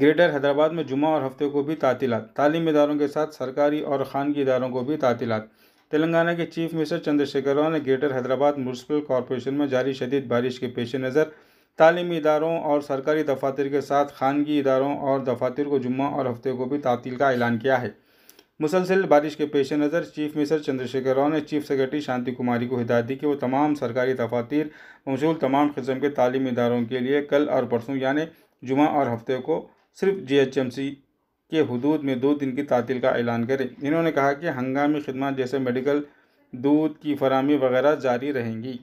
greater Hyderabad में जुमा और हफ्ते को भी तातीलत तालीम इदारों के साथ सरकारी और खानगी इदारों को भी तातीलत तेलंगाना के चीफ मिनिस्टर चंद्रशेखर राव ने ग्रेटर हैदराबाद म्यूनसिपल कॉरपोरेशन में जारी शदीद बारिश के पेश नज़र तालीमी इदारों और सरकारी दफातर के साथ खानगी इदारों और दफातर को जुम्मा और हफ्ते को भी तातील का ऐलान किया है मुसलसिल बारिश के पेश नज़र चीफ मिनिस्टर चंद्रशेखर राव ने चीफ सेक्रेटरी शांति कुमारी को हिदायत दी कि वो तमाम सरकारी दफातर मौजूद तमाम किस्म के तालीमी इदारों के लिए कल और परसों यानी जुमा और हफ्ते को सिर्फ जीएचएमसी के हदूद में दो दिन की तातील का ऐलान करें इन्होंने कहा कि हंगामी खदमात जैसे मेडिकल दूध की फरहमी वगैरह जारी रहेंगी